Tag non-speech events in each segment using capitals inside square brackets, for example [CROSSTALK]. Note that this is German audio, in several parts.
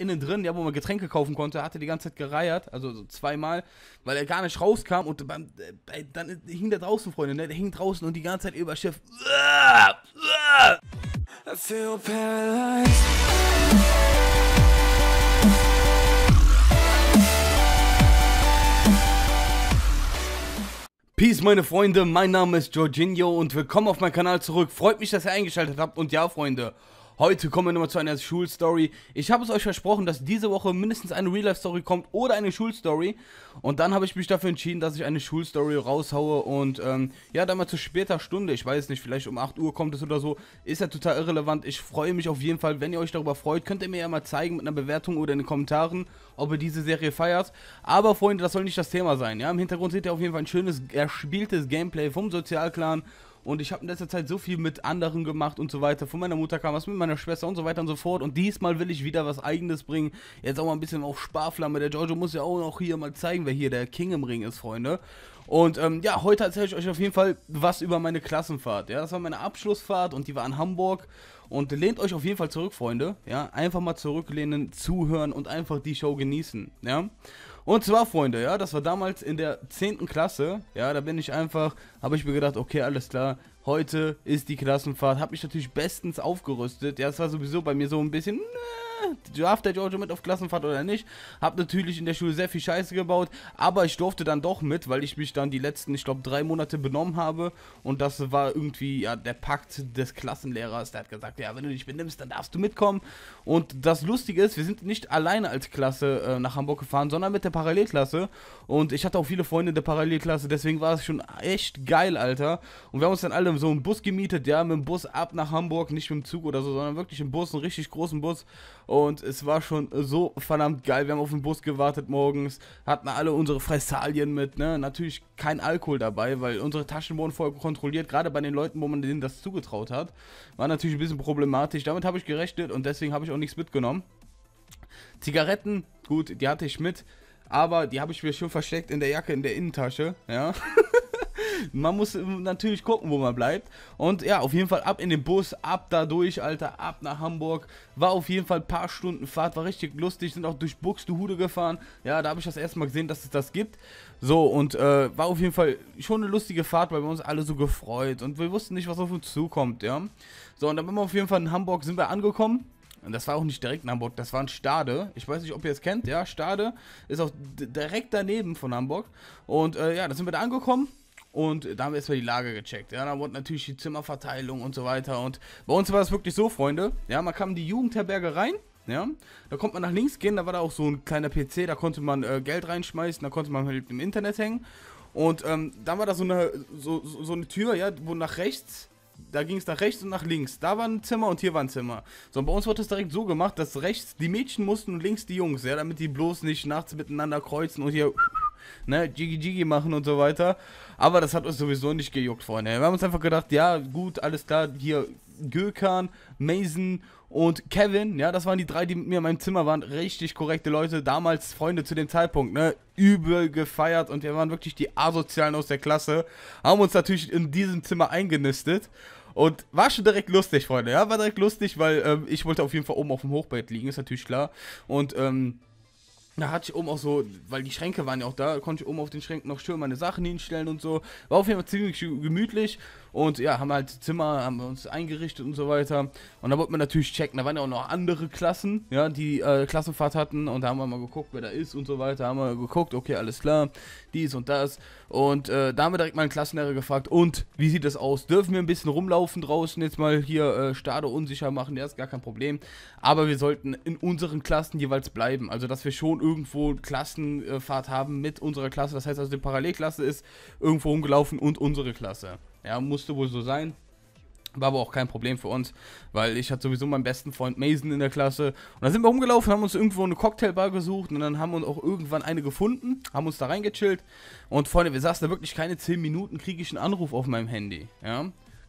innen drin, ja, wo man Getränke kaufen konnte, hatte die ganze Zeit gereiert, also so zweimal, weil er gar nicht rauskam und beim, äh, dann hing der draußen, Freunde, ne? der hing draußen und die ganze Zeit über Schiff. Peace, meine Freunde, mein Name ist Jorginho und willkommen auf meinem Kanal zurück. Freut mich, dass ihr eingeschaltet habt und ja, Freunde, Heute kommen wir nochmal zu einer Schulstory. Ich habe es euch versprochen, dass diese Woche mindestens eine Real-Life-Story kommt oder eine Schulstory. Und dann habe ich mich dafür entschieden, dass ich eine Schulstory raushaue und ähm, ja, dann mal zu später Stunde. Ich weiß nicht, vielleicht um 8 Uhr kommt es oder so. Ist ja total irrelevant. Ich freue mich auf jeden Fall. Wenn ihr euch darüber freut, könnt ihr mir ja mal zeigen mit einer Bewertung oder in den Kommentaren, ob ihr diese Serie feiert. Aber Freunde, das soll nicht das Thema sein. Ja, im Hintergrund seht ihr auf jeden Fall ein schönes, erspieltes Gameplay vom Sozialclan. Und ich habe in letzter Zeit so viel mit anderen gemacht und so weiter. Von meiner Mutter kam was, mit meiner Schwester und so weiter und so fort. Und diesmal will ich wieder was Eigenes bringen. Jetzt auch mal ein bisschen auf Sparflamme. Der Giorgio muss ja auch noch hier mal zeigen, wer hier der King im Ring ist, Freunde. Und ähm, ja, heute erzähle ich euch auf jeden Fall was über meine Klassenfahrt. Ja, das war meine Abschlussfahrt und die war in Hamburg. Und lehnt euch auf jeden Fall zurück, Freunde. Ja, einfach mal zurücklehnen, zuhören und einfach die Show genießen. Ja. Und zwar, Freunde, ja, das war damals in der 10. Klasse. Ja, da bin ich einfach, habe ich mir gedacht, okay, alles klar, heute ist die Klassenfahrt. Habe mich natürlich bestens aufgerüstet. Ja, es war sowieso bei mir so ein bisschen... Äh, darf der Giorgio mit auf Klassenfahrt oder nicht? Hab natürlich in der Schule sehr viel Scheiße gebaut, aber ich durfte dann doch mit, weil ich mich dann die letzten, ich glaube, drei Monate benommen habe. Und das war irgendwie ja, der Pakt des Klassenlehrers. Der hat gesagt, ja, wenn du dich benimmst, dann darfst du mitkommen. Und das Lustige ist, wir sind nicht alleine als Klasse äh, nach Hamburg gefahren, sondern mit der Parallelklasse. Und ich hatte auch viele Freunde in der Parallelklasse, deswegen war es schon echt geil, Alter. Und wir haben uns dann alle so einen Bus gemietet, ja, mit dem Bus ab nach Hamburg, nicht mit dem Zug oder so, sondern wirklich im Bus, einen richtig großen Bus. Und es war schon so verdammt geil. Wir haben auf den Bus gewartet morgens, hatten alle unsere Fressalien mit, ne? Natürlich kein Alkohol dabei, weil unsere Taschen wurden voll kontrolliert, gerade bei den Leuten, wo man denen das zugetraut hat. War natürlich ein bisschen problematisch. Damit habe ich gerechnet und deswegen habe ich auch nichts mitgenommen. Zigaretten, gut, die hatte ich mit, aber die habe ich mir schon versteckt in der Jacke, in der Innentasche, ja. [LAUGHS] man muss natürlich gucken, wo man bleibt. Und ja, auf jeden Fall ab in den Bus, ab da durch, Alter, ab nach Hamburg. War auf jeden Fall ein paar Stunden Fahrt, war richtig lustig, sind auch durch Buxtehude gefahren. Ja, da habe ich das erste Mal gesehen, dass es das gibt. So, und äh, war auf jeden Fall schon eine lustige Fahrt, weil wir uns alle so gefreut und wir wussten nicht, was auf uns zukommt, ja. So, und dann sind wir auf jeden Fall in Hamburg, sind wir angekommen. Und das war auch nicht direkt in Hamburg, das war in Stade. Ich weiß nicht, ob ihr es kennt, ja. Stade ist auch direkt daneben von Hamburg. Und äh, ja, da sind wir da angekommen. Und da haben wir erstmal die Lage gecheckt. Ja, da wurde natürlich die Zimmerverteilung und so weiter. Und bei uns war es wirklich so, Freunde. Ja, man kam in die Jugendherberge rein. Ja, da konnte man nach links gehen. Da war da auch so ein kleiner PC. Da konnte man äh, Geld reinschmeißen. Da konnte man mit halt dem Internet hängen. Und ähm, dann war da so eine, so, so eine Tür, ja, wo nach rechts da ging es nach rechts und nach links. Da war ein Zimmer und hier war ein Zimmer. So, und bei uns wurde es direkt so gemacht, dass rechts die Mädchen mussten und links die Jungs, ja, damit die bloß nicht nachts miteinander kreuzen und hier ne, Jiggy Jiggy machen und so weiter. Aber das hat uns sowieso nicht gejuckt, Freunde. Wir haben uns einfach gedacht, ja, gut, alles klar, hier Gökan, Mason und Kevin, ja, das waren die drei, die mit mir in meinem Zimmer waren, richtig korrekte Leute, damals Freunde zu dem Zeitpunkt, ne, übel gefeiert und wir waren wirklich die Asozialen aus der Klasse, haben uns natürlich in diesem Zimmer eingenistet und war schon direkt lustig, Freunde, ja, war direkt lustig, weil ähm, ich wollte auf jeden Fall oben auf dem Hochbett liegen, ist natürlich klar und, ähm, da hatte ich oben auch so, weil die Schränke waren ja auch da, konnte ich oben auf den Schränken noch schön meine Sachen hinstellen und so. War auf jeden Fall ziemlich gemütlich. Und ja, haben halt Zimmer, haben uns eingerichtet und so weiter. Und da wollten wir natürlich checken. Da waren ja auch noch andere Klassen, ja, die äh, Klassenfahrt hatten. Und da haben wir mal geguckt, wer da ist und so weiter. Haben wir geguckt, okay, alles klar, dies und das. Und äh, da haben wir direkt mal einen Klassenlehrer gefragt. Und wie sieht das aus? Dürfen wir ein bisschen rumlaufen draußen? Jetzt mal hier äh, Stade unsicher machen, der ja, ist gar kein Problem. Aber wir sollten in unseren Klassen jeweils bleiben. Also, dass wir schon irgendwo Klassenfahrt haben mit unserer Klasse. Das heißt also, die Parallelklasse ist irgendwo rumgelaufen und unsere Klasse. Ja, musste wohl so sein. War aber auch kein Problem für uns, weil ich hatte sowieso meinen besten Freund Mason in der Klasse. Und dann sind wir rumgelaufen, haben uns irgendwo eine Cocktailbar gesucht und dann haben wir auch irgendwann eine gefunden, haben uns da reingechillt. Und Freunde, wir saßen da wirklich keine 10 Minuten, kriege ich einen Anruf auf meinem Handy. Ja,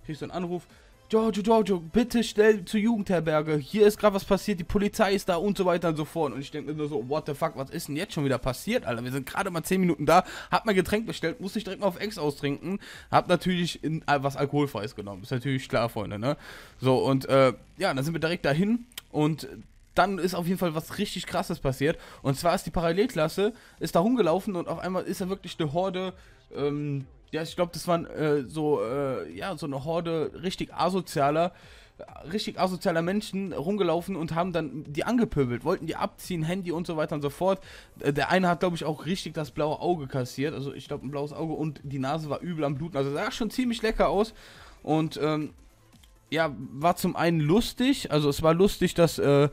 kriege ich so einen Anruf, Giorgio, Giorgio, bitte schnell zur Jugendherberge. Hier ist gerade was passiert, die Polizei ist da und so weiter und so fort. Und ich denke mir nur so, what the fuck, was ist denn jetzt schon wieder passiert, Alter? Wir sind gerade mal 10 Minuten da, hab mein Getränk bestellt, musste ich direkt mal auf Ex austrinken. Hab natürlich in, äh, was Alkoholfreies genommen, ist natürlich klar, Freunde, ne? So, und äh, ja, dann sind wir direkt dahin und dann ist auf jeden Fall was richtig krasses passiert. Und zwar ist die Parallelklasse, ist da rumgelaufen und auf einmal ist da wirklich eine Horde, ähm, ja, ich glaube, das waren äh, so, äh, ja, so eine Horde richtig asozialer, richtig asozialer Menschen rumgelaufen und haben dann die angepöbelt, wollten die abziehen, Handy und so weiter und so fort. Äh, der eine hat, glaube ich, auch richtig das blaue Auge kassiert, also ich glaube ein blaues Auge und die Nase war übel am Bluten, also sah schon ziemlich lecker aus und ähm, ja, war zum einen lustig, also es war lustig, dass äh,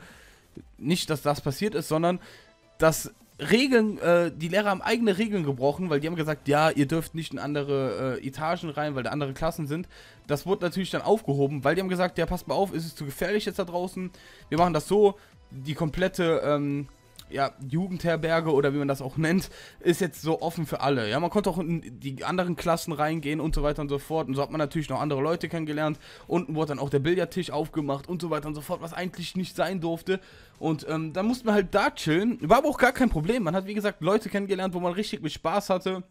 nicht, dass das passiert ist, sondern dass Regeln, äh, die Lehrer haben eigene Regeln gebrochen, weil die haben gesagt, ja, ihr dürft nicht in andere äh, Etagen rein, weil da andere Klassen sind. Das wurde natürlich dann aufgehoben, weil die haben gesagt, ja, passt mal auf, ist es zu gefährlich jetzt da draußen. Wir machen das so, die komplette ähm, ja, Jugendherberge oder wie man das auch nennt, ist jetzt so offen für alle. Ja, man konnte auch in die anderen Klassen reingehen und so weiter und so fort. Und so hat man natürlich noch andere Leute kennengelernt. Unten wurde dann auch der Billardtisch aufgemacht und so weiter und so fort, was eigentlich nicht sein durfte. Und ähm, dann mussten wir halt da chillen. War aber auch gar kein Problem. Man hat, wie gesagt, Leute kennengelernt, wo man richtig mit Spaß hatte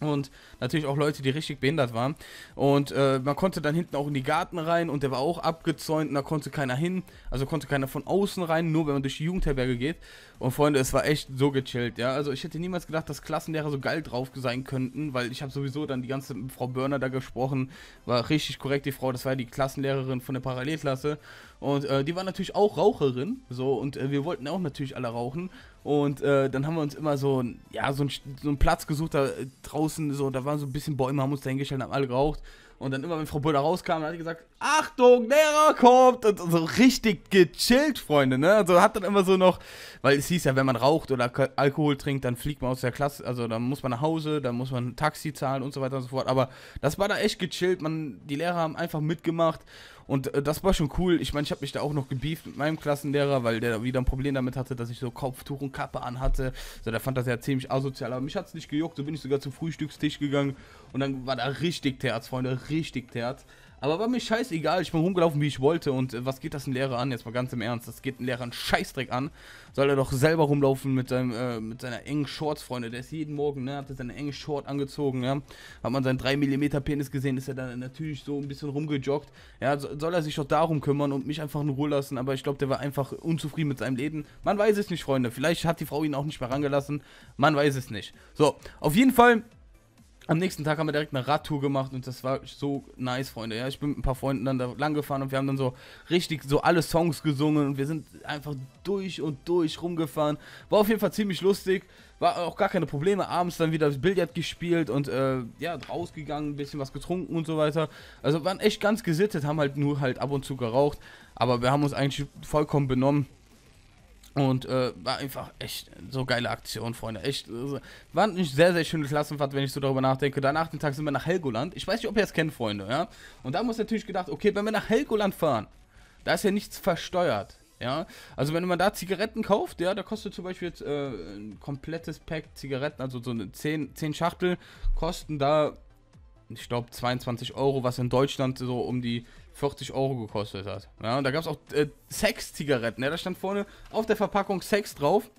und natürlich auch Leute, die richtig behindert waren. Und äh, man konnte dann hinten auch in die Garten rein und der war auch abgezäunt und da konnte keiner hin. Also konnte keiner von außen rein, nur wenn man durch die Jugendherberge geht. Und Freunde, es war echt so gechillt, ja. Also ich hätte niemals gedacht, dass Klassenlehrer so geil drauf sein könnten, weil ich habe sowieso dann die ganze Frau Börner da gesprochen. War richtig korrekt, die Frau, das war ja die Klassenlehrerin von der Parallelklasse. Und äh, die war natürlich auch Raucherin, so, und äh, wir wollten auch natürlich alle rauchen. Und äh, dann haben wir uns immer so, ja, so, ein, so einen Platz gesucht da äh, draußen, so, da waren so ein bisschen Bäume, haben uns da hingestellt, haben alle geraucht. Und dann immer, wenn Frau Böder rauskam, hat sie gesagt, Achtung, Lehrer kommt! Und so richtig gechillt, Freunde, ne? Also hat dann immer so noch, weil es hieß ja, wenn man raucht oder Alkohol trinkt, dann fliegt man aus der Klasse, also dann muss man nach Hause, dann muss man ein Taxi zahlen und so weiter und so fort. Aber das war da echt gechillt, man, die Lehrer haben einfach mitgemacht und äh, das war schon cool. Ich meine, ich habe mich da auch noch gebieft mit meinem Klassenlehrer, weil der wieder ein Problem damit hatte, dass ich so Kopftuch und Kappe anhatte. So, der fand das ja ziemlich asozial, aber mich hat es nicht gejuckt, so bin ich sogar zum Frühstückstisch gegangen und dann war da richtig Terz, Freunde, richtig Terz. Aber war mir scheißegal, ich bin rumgelaufen, wie ich wollte. Und äh, was geht das ein Lehrer an? Jetzt mal ganz im Ernst, das geht ein Lehrer einen Scheißdreck an. Soll er doch selber rumlaufen mit, seinem, äh, mit seiner engen Shorts, Freunde. Der ist jeden Morgen, ne, hat er seine enge Short angezogen, ja. Hat man seinen 3mm Penis gesehen, ist er dann natürlich so ein bisschen rumgejoggt. Ja, soll er sich doch darum kümmern und mich einfach in Ruhe lassen. Aber ich glaube, der war einfach unzufrieden mit seinem Leben. Man weiß es nicht, Freunde. Vielleicht hat die Frau ihn auch nicht mehr rangelassen. Man weiß es nicht. So, auf jeden Fall am nächsten Tag haben wir direkt eine Radtour gemacht und das war so nice, Freunde. Ja, ich bin mit ein paar Freunden dann da lang gefahren und wir haben dann so richtig so alle Songs gesungen und wir sind einfach durch und durch rumgefahren. War auf jeden Fall ziemlich lustig, war auch gar keine Probleme. Abends dann wieder Billard gespielt und äh, ja, rausgegangen, ein bisschen was getrunken und so weiter. Also waren echt ganz gesittet, haben halt nur halt ab und zu geraucht, aber wir haben uns eigentlich vollkommen benommen. Und äh, war einfach echt so geile Aktion, Freunde. Echt, also, war eine sehr, sehr schöne Klassenfahrt, wenn ich so darüber nachdenke. Danach den Tag sind wir nach Helgoland. Ich weiß nicht, ob ihr es kennt, Freunde, ja. Und da muss natürlich gedacht, okay, wenn wir nach Helgoland fahren, da ist ja nichts versteuert. Ja, also wenn man da Zigaretten kauft, ja, da kostet zum Beispiel jetzt äh, ein komplettes Pack Zigaretten, also so eine 10, 10 Schachtel, kosten da ich glaube, 22 Euro, was in Deutschland so um die 40 Euro gekostet hat. Ja, und da gab es auch äh, Sex-Zigaretten. Ja, ne? da stand vorne auf der Verpackung Sex drauf.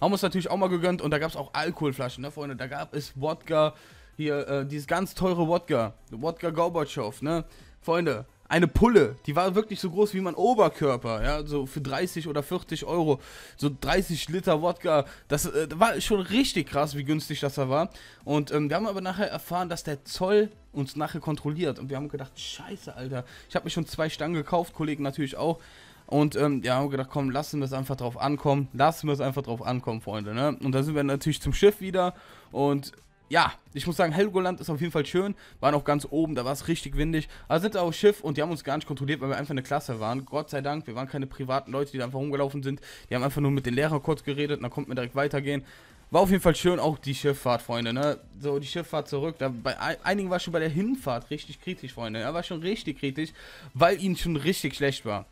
Haben uns natürlich auch mal gegönnt und da gab es auch Alkoholflaschen, ne, Freunde? Da gab es Wodka, hier, äh, dieses ganz teure Wodka, Wodka Gorbatschow, ne? Freunde, eine Pulle, die war wirklich so groß wie mein Oberkörper, ja, so für 30 oder 40 Euro, so 30 Liter Wodka, das äh, war schon richtig krass, wie günstig das da war. Und ähm, wir haben aber nachher erfahren, dass der Zoll uns nachher kontrolliert und wir haben gedacht, scheiße, Alter, ich habe mir schon zwei Stangen gekauft, Kollegen natürlich auch. Und ähm, ja, haben gedacht, komm, lassen wir es einfach drauf ankommen. Lassen wir es einfach drauf ankommen, Freunde. Ne? Und dann sind wir natürlich zum Schiff wieder. Und ja, ich muss sagen, Helgoland ist auf jeden Fall schön. Waren auch ganz oben, da war es richtig windig. Also sind wir aufs Schiff und die haben uns gar nicht kontrolliert, weil wir einfach eine Klasse waren. Gott sei Dank, wir waren keine privaten Leute, die da einfach rumgelaufen sind. Die haben einfach nur mit den Lehrern kurz geredet und dann konnten wir direkt weitergehen. War auf jeden Fall schön, auch die Schifffahrt, Freunde, ne? So, die Schifffahrt zurück. Da bei einigen war schon bei der Hinfahrt richtig kritisch, Freunde. Er war schon richtig kritisch, weil ihnen schon richtig schlecht war.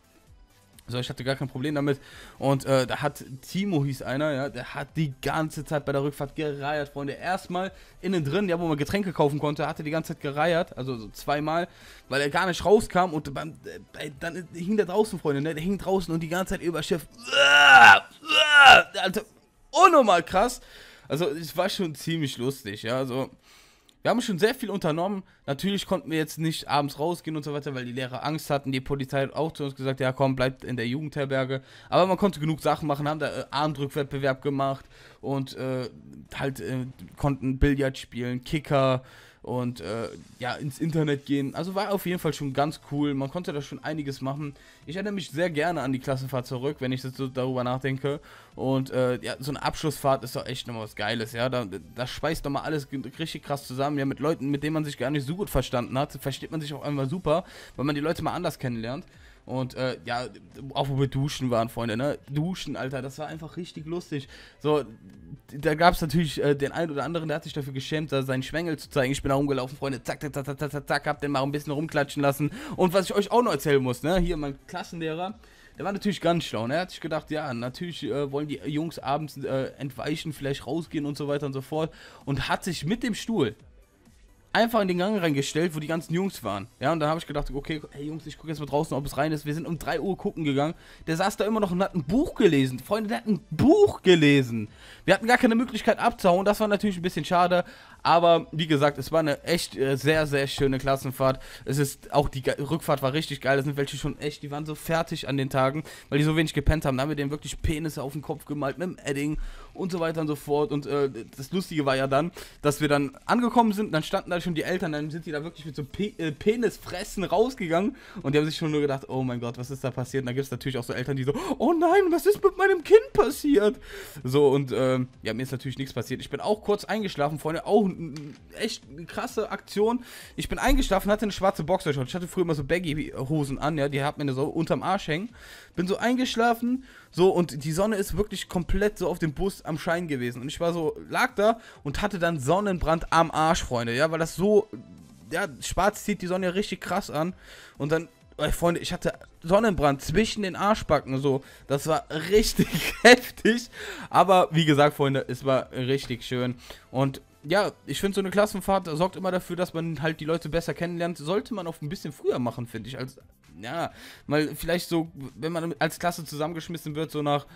Also ich hatte gar kein Problem damit. Und äh, da hat Timo hieß einer, ja, der hat die ganze Zeit bei der Rückfahrt gereiert, Freunde. Erstmal innen drin, ja, wo man Getränke kaufen konnte, hat er die ganze Zeit gereiert, also so zweimal, weil er gar nicht rauskam und beim, äh, dann hing der draußen, Freunde, ne? Der hing draußen und die ganze Zeit über Chef. Äh, unnormal krass. Also es war schon ziemlich lustig, ja. Also wir haben schon sehr viel unternommen. Natürlich konnten wir jetzt nicht abends rausgehen und so weiter, weil die Lehrer Angst hatten. Die Polizei hat auch zu uns gesagt, ja komm, bleib in der Jugendherberge. Aber man konnte genug Sachen machen, haben da äh, Armdrückwettbewerb gemacht und äh, halt äh, konnten Billard spielen, Kicker, und äh, ja, ins Internet gehen. Also war auf jeden Fall schon ganz cool. Man konnte da schon einiges machen. Ich erinnere mich sehr gerne an die Klassenfahrt zurück, wenn ich so darüber nachdenke. Und äh, ja, so eine Abschlussfahrt ist doch echt nochmal was Geiles, ja. Da, da speist doch mal alles richtig krass zusammen. Ja, mit Leuten, mit denen man sich gar nicht so gut verstanden hat, versteht man sich auch einmal super, weil man die Leute mal anders kennenlernt. Und äh, ja, auch wo wir duschen waren, Freunde, ne? Duschen, Alter, das war einfach richtig lustig. So, da gab es natürlich äh, den einen oder anderen, der hat sich dafür geschämt, da seinen Schwengel zu zeigen. Ich bin da rumgelaufen, Freunde, zack, zack, zack, zack, zack, zack, hab den mal ein bisschen rumklatschen lassen. Und was ich euch auch noch erzählen muss, ne? Hier mein Klassenlehrer. Der war natürlich ganz schlau. Ne? Er hat sich gedacht, ja, natürlich äh, wollen die Jungs abends äh, entweichen, vielleicht rausgehen und so weiter und so fort. Und hat sich mit dem Stuhl, einfach in den Gang reingestellt, wo die ganzen Jungs waren. Ja, und dann habe ich gedacht, okay, hey Jungs, ich gucke jetzt mal draußen, ob es rein ist. Wir sind um 3 Uhr gucken gegangen. Der saß da immer noch und hat ein Buch gelesen. Freunde, der hat ein Buch gelesen. Wir hatten gar keine Möglichkeit abzuhauen. Das war natürlich ein bisschen schade. Aber wie gesagt, es war eine echt äh, sehr, sehr schöne Klassenfahrt. Es ist auch die Ge Rückfahrt war richtig geil. Da sind welche schon echt, die waren so fertig an den Tagen, weil die so wenig gepennt haben. Da haben wir denen wirklich Penisse auf den Kopf gemalt mit dem Edding und so weiter und so fort. Und äh, das Lustige war ja dann, dass wir dann angekommen sind, dann standen da Österreich und die Eltern, dann sind die da wirklich mit so Pe äh, Penisfressen rausgegangen und die haben sich schon nur gedacht, oh mein Gott, was ist da passiert? Und da gibt es natürlich auch so Eltern, die so, oh nein, was ist mit meinem Kind passiert? So, und ähm, ja, mir ist natürlich nichts passiert. Ich bin auch kurz eingeschlafen, Freunde, auch echt eine krasse Aktion. Ich bin eingeschlafen, hatte eine schwarze Boxershort. Ich hatte früher immer so Baggy-Hosen an, ja, die hat mir so unterm Arsch hängen. Bin so eingeschlafen, so, und die Sonne ist wirklich komplett so auf dem Bus am Schein gewesen. Und ich war so, lag da und hatte dann Sonnenbrand am Arsch, Freunde, ja, weil das das so. Ja, schwarz zieht die Sonne ja richtig krass an. Und dann ey, Freunde, ich hatte Sonnenbrand zwischen den Arschbacken so. Das war richtig [LAUGHS] heftig. Aber wie gesagt, Freunde, es war richtig schön. Und ja, ich finde, so eine Klassenfahrt sorgt immer dafür, dass man halt die Leute besser kennenlernt. Sollte man auch ein bisschen früher machen, finde ich. Als, ja, mal vielleicht so, wenn man als Klasse zusammengeschmissen wird, so nach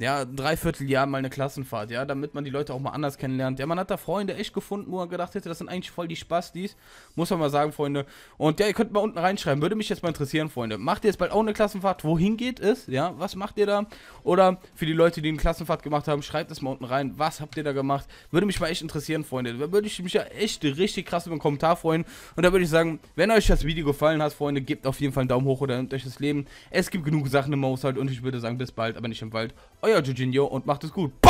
ja, ein Dreivierteljahr mal eine Klassenfahrt, ja, damit man die Leute auch mal anders kennenlernt. Ja, man hat da Freunde echt gefunden, wo man gedacht hätte, das sind eigentlich voll die Spaß, Spastis. Muss man mal sagen, Freunde. Und ja, ihr könnt mal unten reinschreiben, würde mich jetzt mal interessieren, Freunde. Macht ihr jetzt bald auch eine Klassenfahrt? Wohin geht es? Ja, was macht ihr da? Oder für die Leute, die eine Klassenfahrt gemacht haben, schreibt es mal unten rein, was habt ihr da gemacht? Würde mich mal echt interessieren, Freunde. Da würde ich mich ja echt richtig krass über einen Kommentar freuen. Und da würde ich sagen, wenn euch das Video gefallen hat, Freunde, gebt auf jeden Fall einen Daumen hoch oder nehmt euch das Leben. Es gibt genug Sachen im Haushalt und ich würde sagen, bis bald, aber nicht im Wald. Euer euer Jorginho und macht es gut.